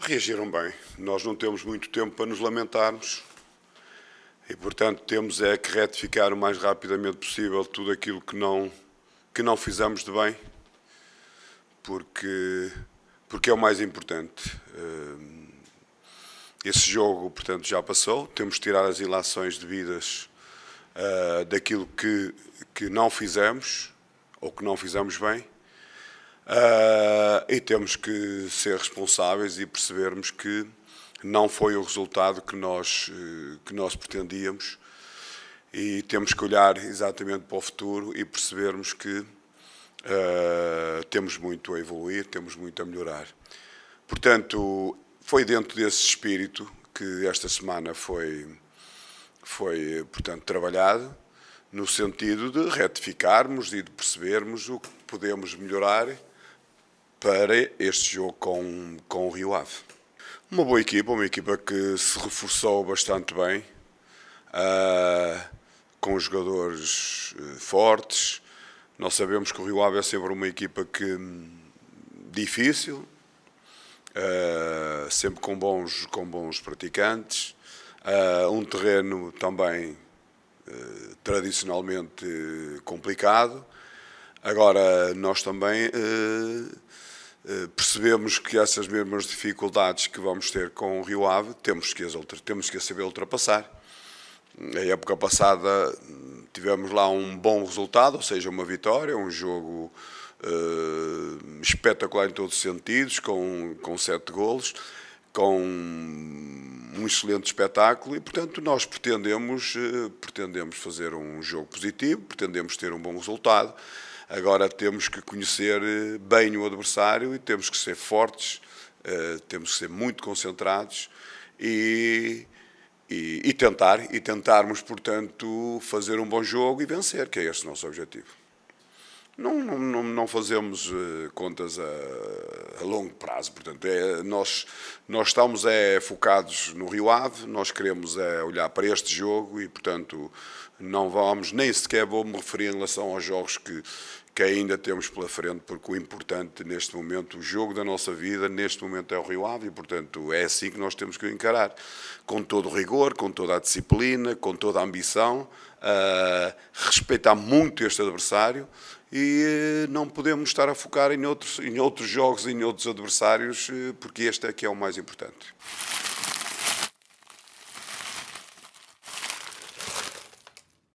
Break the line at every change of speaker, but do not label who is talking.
Reagiram bem. Nós não temos muito tempo para nos lamentarmos e, portanto, temos é que retificar o mais rapidamente possível tudo aquilo que não, que não fizemos de bem, porque, porque é o mais importante. Hum, esse jogo, portanto, já passou. Temos de tirar as ilações devidas uh, daquilo que, que não fizemos ou que não fizemos bem. Uh, e temos que ser responsáveis e percebermos que não foi o resultado que nós, eh, que nós pretendíamos e temos que olhar exatamente para o futuro e percebermos que uh, temos muito a evoluir, temos muito a melhorar. Portanto, foi dentro desse espírito que esta semana foi foi, portanto, trabalhado no sentido de retificarmos e de percebermos o que podemos melhorar para este jogo com, com o Rio Ave. Uma boa equipa, uma equipa que se reforçou bastante bem, uh, com jogadores uh, fortes. Nós sabemos que o Rio Ave é sempre uma equipa que difícil, uh, sempre com bons, com bons praticantes, Uh, um terreno também uh, tradicionalmente complicado. Agora, nós também uh, percebemos que essas mesmas dificuldades que vamos ter com o Rio Ave, temos que as, ultra, temos que as saber ultrapassar. Na época passada tivemos lá um bom resultado, ou seja, uma vitória, um jogo espetacular em todos os sentidos, com, com sete golos com um excelente espetáculo e, portanto, nós pretendemos, eh, pretendemos fazer um jogo positivo, pretendemos ter um bom resultado. Agora temos que conhecer eh, bem o adversário e temos que ser fortes, eh, temos que ser muito concentrados e, e, e tentar, e tentarmos, portanto, fazer um bom jogo e vencer, que é esse o nosso objetivo. Não, não, não fazemos eh, contas a, a, longo prazo, portanto, é, nós, nós estamos é, focados no Rio Ave, nós queremos é, olhar para este jogo e, portanto, não vamos, nem sequer vou me referir em relação aos jogos que, que ainda temos pela frente, porque o importante neste momento, o jogo da nossa vida, neste momento é o Rio Ave, e portanto é assim que nós temos que o encarar, com todo o rigor, com toda a disciplina, com toda a ambição, respeitar muito este adversário e eh, não podemos estar a focar em outros, em outros jogos, em outros adversários, eh, porque este é que é o mais importante.